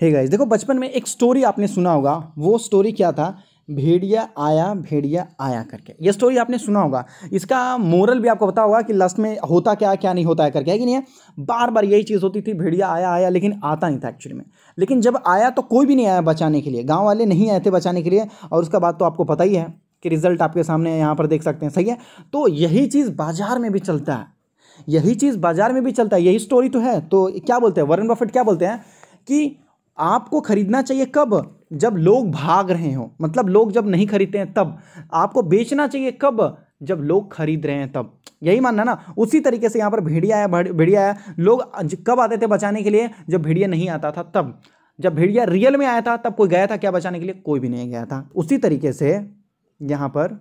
hey guys देखो बचपन में एक स्टोरी आपने सुना होगा वो स्टोरी क्या था भेड़िया आया भेड़िया आया करके ये स्टोरी आपने सुना होगा इसका मोरल भी आपको पता होगा कि लास्ट में होता क्या क्या नहीं होता है करके है कि नहीं बार बार यही चीज़ होती थी भेड़िया आया आया लेकिन आता नहीं था एक्चुअली में लेकिन जब आया तो कोई भी नहीं आया बचाने के लिए गाँव वाले नहीं आए थे बचाने के लिए और उसका बात तो आपको पता ही है कि रिजल्ट आपके सामने यहाँ पर देख सकते हैं सही है तो यही चीज़ बाजार में भी चलता है यही चीज़ बाजार में भी चलता है यही स्टोरी तो है तो क्या बोलते हैं वरुण बफेट क्या बोलते हैं कि आपको खरीदना चाहिए कब जब लोग भाग रहे हों मतलब लोग जब नहीं खरीदते हैं तब आपको बेचना चाहिए कब जब लोग खरीद रहे हैं तब यही मानना ना उसी तरीके से यहाँ पर भेड़िया आया भेड़िया आया लोग कब आते थे बचाने के लिए जब भेड़िया नहीं आता था तब जब भेड़िया रियल में आया था तब कोई गया था क्या बचाने के लिए कोई भी नहीं गया था उसी तरीके से यहाँ पर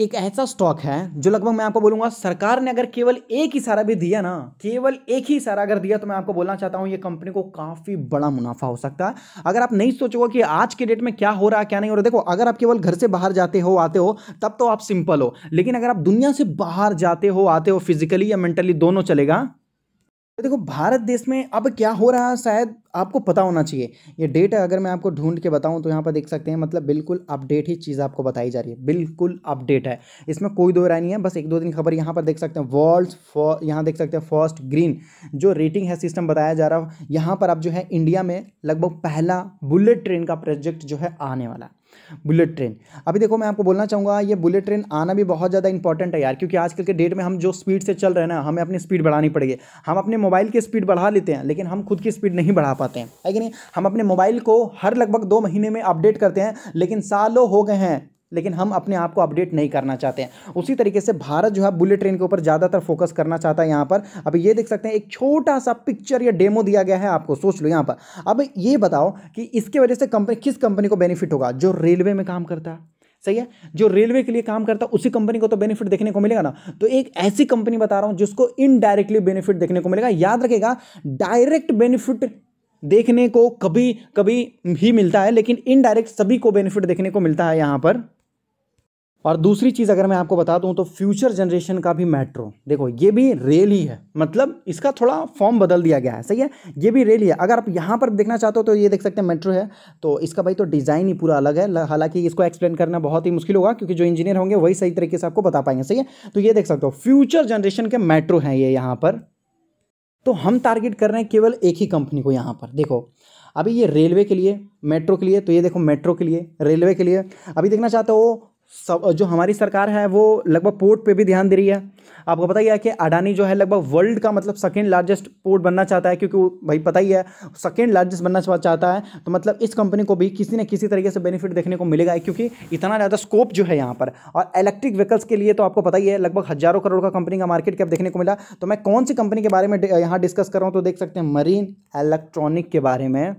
एक ऐसा स्टॉक है जो लगभग मैं आपको बोलूंगा सरकार ने अगर केवल एक इशारा भी दिया ना केवल एक ही इशारा अगर दिया तो मैं आपको बोलना चाहता हूं ये कंपनी को काफ़ी बड़ा मुनाफा हो सकता है अगर आप नहीं सोचोगे कि आज के डेट में क्या हो रहा है क्या नहीं हो रहा देखो अगर आप केवल घर से बाहर जाते हो आते हो तब तो आप सिंपल हो लेकिन अगर आप दुनिया से बाहर जाते हो आते हो फिजिकली या मेंटली दोनों चलेगा तो देखो भारत देश में अब क्या हो रहा है शायद आपको पता होना चाहिए ये डेट अगर मैं आपको ढूंढ के बताऊं तो यहाँ पर देख सकते हैं मतलब बिल्कुल अपडेट ही चीज़ आपको बताई जा रही है बिल्कुल अपडेट है इसमें कोई दो राय नहीं है बस एक दो दिन खबर यहाँ पर देख सकते हैं वर्ल्ड फॉर यहाँ देख सकते हैं फर्स्ट ग्रीन जो रेटिंग है सिस्टम बताया जा रहा है यहाँ पर अब जो है इंडिया में लगभग पहला बुलेट ट्रेन का प्रोजेक्ट जो है आने वाला बुलेट ट्रेन अभी देखो मैं आपको बोलना चाहूँगा ये बुलेट ट्रेन आना भी बहुत ज़्यादा इंपॉर्टेंट है यार क्योंकि आजकल के डेट में हम जो स्पीड से चल रहे हैं ना हमें अपनी स्पीड बढ़ानी पड़ेगी हम अपने मोबाइल की स्पीड बढ़ा लेते हैं लेकिन हम खुद की स्पीड नहीं बढ़ा पाते हैं है कि नहीं हम अपने मोबाइल को हर लगभग दो महीने में अपडेट करते हैं लेकिन सालों हो गए हैं लेकिन हम अपने आप को अपडेट नहीं करना चाहते हैं उसी तरीके से भारत जो है बुलेट ट्रेन के ऊपर ज़्यादातर फोकस करना चाहता है यहाँ पर अब ये देख सकते हैं एक छोटा सा पिक्चर या डेमो दिया गया है आपको सोच लो यहाँ पर अब ये बताओ कि इसके वजह से कंपनी किस कंपनी को बेनिफिट होगा जो रेलवे में काम करता है सही है जो रेलवे के लिए काम करता है उसी कंपनी को तो बेनिफिट देखने को मिलेगा ना तो एक ऐसी कंपनी बता रहा हूं जिसको इनडायरेक्टली बेनिफिट देखने को मिलेगा याद रखेगा डायरेक्ट बेनिफिट देखने को कभी कभी ही मिलता है लेकिन इनडायरेक्ट सभी को बेनिफिट देखने को मिलता है यहां पर और दूसरी चीज़ अगर मैं आपको बता दूं तो फ्यूचर जनरेशन का भी मेट्रो देखो ये भी रेल ही है मतलब इसका थोड़ा फॉर्म बदल दिया गया है सही है ये भी रेल ही है अगर आप यहाँ पर देखना चाहते हो तो ये देख सकते हैं मेट्रो है तो इसका भाई तो डिज़ाइन ही पूरा अलग है हालांकि इसको एक्सप्लेन करना बहुत ही मुश्किल होगा क्योंकि जो इंजीनियर होंगे वही सही तरीके से आपको बता पाएंगे सही है तो ये देख सकते हो फ्यूचर जनरेशन के मेट्रो हैं ये यहाँ पर तो हम टारगेट कर रहे हैं केवल एक ही कंपनी को यहाँ पर देखो अभी ये रेलवे के लिए मेट्रो के लिए तो ये देखो मेट्रो के लिए रेलवे के लिए अभी देखना चाहते हो सब जो हमारी सरकार है वो लगभग पोर्ट पे भी ध्यान दे रही है आपको पता ही है कि अडानी जो है लगभग वर्ल्ड का मतलब सेकेंड लार्जेस्ट पोर्ट बनना चाहता है क्योंकि वो भाई पता ही है सेकेंड लार्जेस्ट बनना चाहता है तो मतलब इस कंपनी को भी किसी न किसी तरीके से बेनिफिट देखने को मिलेगा क्योंकि इतना ज़्यादा स्कोप जो है यहाँ पर और इलेक्ट्रिक व्हीकल्स के लिए तो आपको पता ही है लगभग हज़ारों करोड़ का कंपनी का मार्केट कैप देखने को मिला तो मैं कौन सी कंपनी के बारे में यहाँ डिस्कस कर रहा हूँ तो देख सकते हैं मरीन इलेक्ट्रॉनिक के बारे में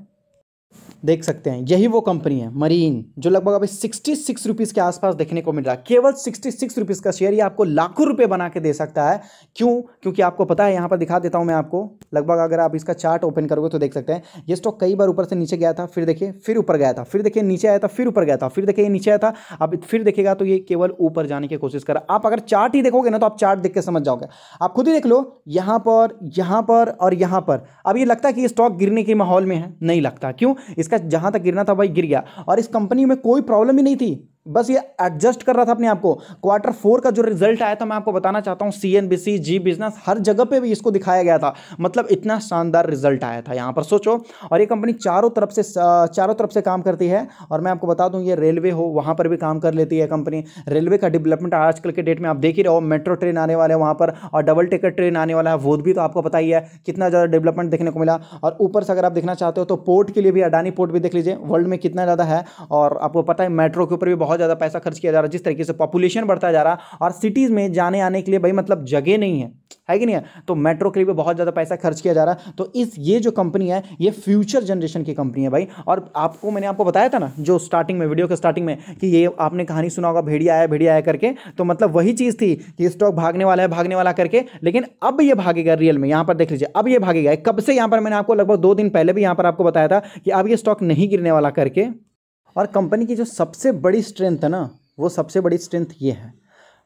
देख सकते हैं यही वो कंपनी है मरीन जो लगभग अभी सिक्सटी सिक्स रुपीज़ के आसपास देखने को मिल रहा है केवल सिक्सटी सिक्स रुपीज़ का शेयर ये आपको लाखों रुपए बना के दे सकता है क्यों क्योंकि आपको पता है यहाँ पर दिखा देता हूँ मैं आपको लगभग अगर आप इसका चार्ट ओपन करोगे तो देख सकते हैं ये स्टॉक कई बार ऊपर से नीचे गया था फिर देखिए फिर ऊपर गया था फिर देखिए नीचे आया था फिर ऊपर गया था फिर देखिए नीचे आया था अब फिर देखेगा तो ये केवल ऊपर जाने की कोशिश करा आप अगर चार्ट ही देखोगे ना तो आप चार्ट देख के समझ जाओगे आप खुद ही देख लो यहाँ पर यहाँ पर और यहाँ पर अब ये लगता है कि ये स्टॉक गिरने के माहौल में है नहीं लगता क्यों इसका जहां तक गिरना था भाई गिर गया और इस कंपनी में कोई प्रॉब्लम ही नहीं थी बस ये एडजस्ट कर रहा था अपने आप को क्वार्टर फोर का जो रिजल्ट आया था मैं आपको बताना चाहता हूँ C N B C Zee Business हर जगह पे भी इसको दिखाया गया था मतलब इतना शानदार रिजल्ट आया था यहाँ पर सोचो और ये कंपनी चारों तरफ से चारों तरफ से काम करती है और मैं आपको बता दूँ ये रेलवे हो वहाँ पर भी काम कर लेती है कंपनी रेलवे का डेवलपमेंट आजकल के डेट में आप देख ही रहे हो मेट्रो ट्रेन आने वाले हैं वहाँ पर और डबल टिकट ट्रेन आने वाला है वो भी तो आपको पता ही है कितना ज़्यादा डेवलपमेंट देखने को मिला और ऊपर से अगर आप देखना चाहते हो तो पोर्ट के लिए भी अडानी पोर्ट भी देख लीजिए वर्ल्ड में कितना ज़्यादा है और आपको पता है मेट्रो के ऊपर भी बहुत बहुत ज़्यादा पैसा खर्च किया जा रहा है जिस तरीके से पॉपुलेशन बढ़ता जा रहा है और सिटीज़ में जाने आने के लिए भाई मतलब जगह नहीं है है कि नहीं है तो मेट्रो के लिए भी बहुत ज़्यादा पैसा खर्च किया जा रहा है तो इस ये जो कंपनी है ये फ्यूचर जनरेशन की कंपनी है भाई और आपको मैंने आपको बताया था ना जो स्टार्टिंग में वीडियो के स्टार्टिंग में कि ये आपने कहानी सुना होगा भेड़िया आया भेड़िया आया करके तो मतलब वही चीज़ थी कि स्टॉक भागने वाला है भागने वाला करके लेकिन अब ये भागेगा रियल में यहाँ पर देख लीजिए अब ये भागेगा कब से यहाँ पर मैंने आपको लगभग दो दिन पहले भी यहाँ पर आपको बताया था कि अब ये स्टॉक नहीं गिरने वाला करके और कंपनी की जो सबसे बड़ी स्ट्रेंथ है ना वो सबसे बड़ी स्ट्रेंथ ये है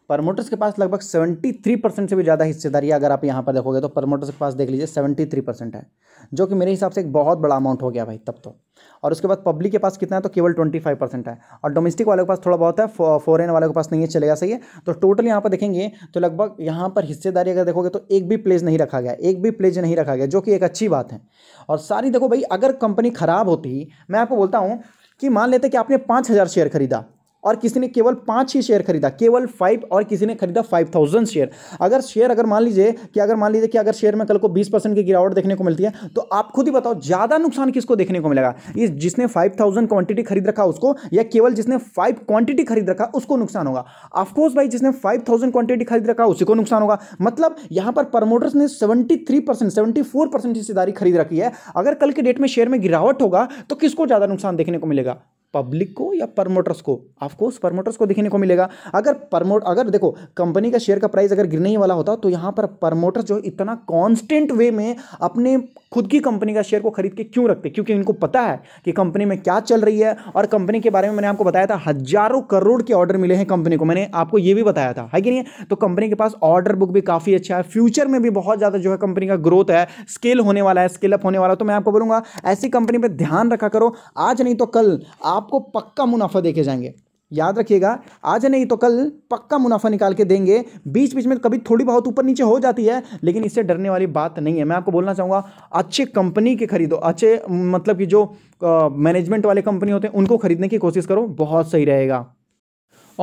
प्रमोटर्स के पास लगभग 73 परसेंट से भी ज़्यादा हिस्सेदारी है अगर आप यहाँ पर देखोगे तो प्रमोटर्स के पास देख लीजिए 73 परसेंट है जो कि मेरे हिसाब से एक बहुत बड़ा अमाउंट हो गया भाई तब तो और उसके बाद पब्लिक के पास कितना है तो केवल 25 परसेंट है और डोमेस्टिक वालों के पास थोड़ा बहुत है फॉरन फॉरेन वालों के पास नहीं है चलेगा सही है तो टोटल यहाँ पर देखेंगे तो लगभग यहाँ पर हिस्सेदारी अगर देखोगे तो एक भी प्लेज नहीं रखा गया एक भी प्लेज नहीं रखा गया जो कि एक अच्छी बात है और सारी देखो भाई अगर कंपनी ख़राब होती मैं आपको बोलता हूँ कि मान लेते कि आपने पाँच हज़ार शेयर खरीदा और किसी ने केवल पाँच ही शेयर खरीदा केवल फाइव और किसी ने खरीदा फाइव थाउजेंड शेयर अगर शेयर अगर मान लीजिए कि अगर मान लीजिए कि अगर शेयर में कल को बीस परसेंट की गिरावट देखने को मिलती है तो आप खुद ही बताओ ज़्यादा नुकसान किसको देखने को मिलेगा इस जिसने फाइव थाउजेंड क्वांटिटी खरीद रखा उसको या केवल जिसने फाइव क्वांटिटी खरीद रखा उसको नुकसान होगा ऑफकोर्स भाई जिसने फाइव थाउजेंड क्वांटिटी खरीद रखा उसी को नुकसान होगा मतलब यहाँ पर प्रमोटर्स ने seventy three percent seventy four percent हिस्सेदारी खरीद रखी है अगर कल के डेट में शेयर में गिरावट होगा तो किसको ज़्यादा नुकसान देखने को मिलेगा पब्लिक को या परमोटर्स को ऑफकोर्स उस परमोटर्स को देखने को मिलेगा अगर परमोट अगर देखो कंपनी का शेयर का प्राइस अगर गिरने ही वाला होता तो यहाँ पर परमोटर्स जो इतना कांस्टेंट वे में अपने खुद की कंपनी का शेयर को खरीद के क्यों रखते क्योंकि इनको पता है कि कंपनी में क्या चल रही है और कंपनी के बारे में मैंने आपको बताया था हजारों करोड़ के ऑर्डर मिले हैं कंपनी को मैंने आपको ये भी बताया था है कि नहीं तो कंपनी के पास ऑर्डर बुक भी काफ़ी अच्छा है फ्यूचर में भी बहुत ज़्यादा जो है कंपनी का ग्रोथ है स्केल होने वाला है स्केल अप होने वाला तो मैं आपको बोलूँगा ऐसी कंपनी पर ध्यान रखा करो आज नहीं तो कल आप आपको पक्का मुनाफा देखे जाएंगे याद रखिएगा आज नहीं तो कल पक्का मुनाफा निकाल के देंगे बीच बीच में कभी थोड़ी बहुत ऊपर नीचे हो जाती है लेकिन इससे डरने वाली बात नहीं है मैं आपको बोलना चाहूँगा अच्छे कंपनी के खरीदो अच्छे मतलब कि जो मैनेजमेंट वाले कंपनी होते हैं उनको खरीदने की कोशिश करो बहुत सही रहेगा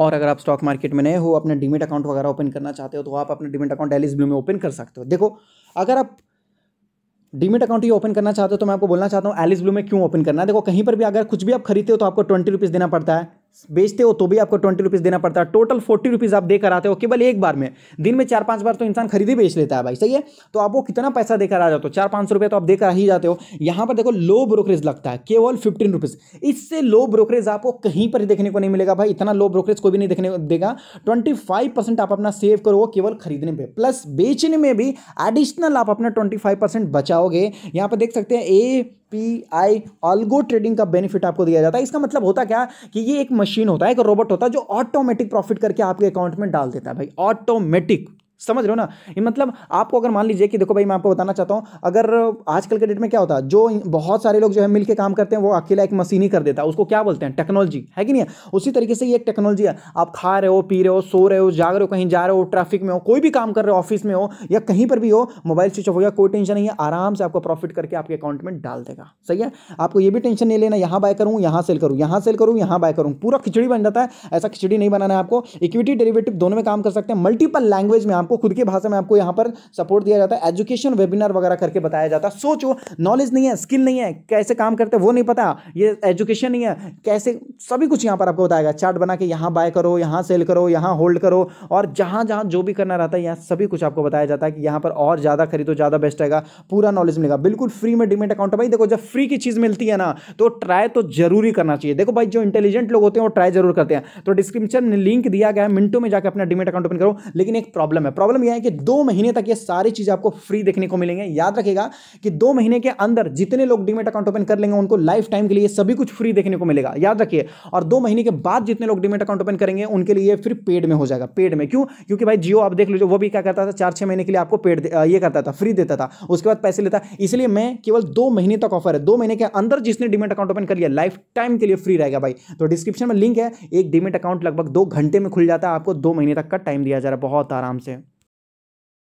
और अगर आप स्टॉक मार्केट में नए हो अपने डिमिट अकाउंट वगैरह ओपन करना चाहते हो तो आप अपने डिमिट अकाउंट डेलीज ब्लू में ओपन कर सकते हो देखो अगर आप डीमेट अकाउंट ही ओपन करना चाहते हो तो मैं आपको बोलना चाहता हूँ एलिस ब्लू में क्यों ओपन करना है देखो कहीं पर भी अगर कुछ भी आप खरीदते हो तो आपको ट्वेंटी रुपीज़ देना पड़ता है बेचते हो तो भी आपको ट्वेंटी रुपीज़ देना पड़ता है टोटल फोर्टी रुपीज़ आप देकर आते हो केवल एक बार में दिन में चार पांच बार तो इंसान खरीदी बेच लेता है भाई सही है तो आप वो कितना पैसा देकर आ जाते हो चार पाँच सौ रुपए तो आप देकर ही जाते हो यहाँ पर देखो लो ब्रोकरेज लगता है केवल फिफ्टीन रुपीज़ इससे लो ब्रोकरेज आपको कहीं पर देखने को नहीं मिलेगा भाई इतना लो ब्रोकरेज कोई भी नहीं देखने को देगा ट्वेंटी फाइव परसेंट आप अपना सेव करो केवल खरीदने पर प्लस बेचने में भी एडिशनल आप अपना ट्वेंटी फाइव परसेंट बचाओगे यहाँ पर देख सकते हैं A P I algo trading का बेनिफिट आपको दिया जाता है इसका मतलब होता क्या कि ये एक मशीन होता है एक रोबोट होता है जो ऑटोमेटिक प्रॉफिट करके आपके अकाउंट में डाल देता है भाई ऑटोमेटिक समझ रहे हो ना ये मतलब आपको अगर मान लीजिए कि देखो भाई मैं आपको बताना चाहता हूँ अगर आजकल के डेट में क्या होता है जो बहुत सारे लोग जो है मिलके काम करते हैं वो अकेला एक मशीन ही कर देता है उसको क्या बोलते हैं टेक्नोलॉजी है कि नहीं है उसी तरीके से ये एक टेक्नोलॉजी है आप खा रहे हो पी रहे हो सो रहे हो जाग रहे हो कहीं जा रहे हो ट्रैफिक में हो कोई भी काम कर रहे हो ऑफिस में हो या कहीं पर भी हो मोबाइल स्विच ऑफ हो गया कोई टेंशन नहीं है आराम से आपको प्रॉफिट करके आपके अकाउंट में डाल देगा सही है आपको ये भी टेंशन नहीं लेना यहाँ बाय करूँ यहाँ सेल करूँ यहाँ सेल करूँ यहाँ बाय करूँ पूरा खिचड़ी बन जाता है ऐसा खिचड़ी नहीं बनाना है आपको इक्विटी डेरिवेटिव दोनों में काम कर सकते हैं मल्टीपल लैंग्वेज में आप आपको खुद की भाषा में आपको यहाँ पर सपोर्ट दिया जाता है एजुकेशन वेबिनार वगैरह करके बताया जाता है सोचो नॉलेज नहीं है स्किल नहीं है कैसे काम करते वो नहीं पता ये एजुकेशन नहीं है कैसे सभी कुछ यहाँ पर आपको गया चार्ट बना के यहाँ बाय करो यहाँ सेल करो यहाँ होल्ड करो और जहाँ जहाँ जो भी करना रहता है यहाँ सभी कुछ आपको बताया जाता है कि यहाँ पर और ज़्यादा खरीदो ज़्यादा बेस्ट रहेगा पूरा नॉलेज मिलेगा बिल्कुल फ्री में डिमेट अकाउंट भाई देखो जब फ्री की चीज़ मिलती है ना तो ट्राई तो जरूरी करना चाहिए देखो भाई जो इंटेलिजेंट लोग होते हैं वो ट्राई जरूर करते हैं तो डिस्क्रिप्शन में लिंक दिया गया है मिनटों में जाकर अपना डिमेट अकाउंट ओपन करो लेकिन एक प्रॉब्लम है प्रॉब्लम यह है कि दो महीने तक ये सारी चीज़ें आपको फ्री देखने को मिलेंगे याद रखेगा कि दो महीने के अंदर जितने लोग डीमेट अकाउंट ओपन कर लेंगे उनको लाइफ टाइम के लिए सभी कुछ फ्री देखने को मिलेगा याद रखिए और दो महीने के बाद जितने लोग डीमेट अकाउंट ओपन करेंगे उनके लिए फिर पेड में हो जाएगा पेड में क्यों क्योंकि भाई जियो आप देख लीजिए वो भी क्या करता था चार छः महीने के लिए आपको पेड ये करता था फ्री देता था उसके बाद पैसे लेता इसलिए मैं केवल दो महीने तक ऑफर है दो महीने के अंदर जिसने डीमेट अकाउंट ओपन कर लिया लाइफ टाइम के लिए फ्री रहेगा भाई तो डिस्क्रिप्शन में लिंक है एक डीमेट अकाउंट लगभग दो घंटे में खुल जाता है आपको दो महीने तक का टाइम दिया जा रहा है बहुत आराम से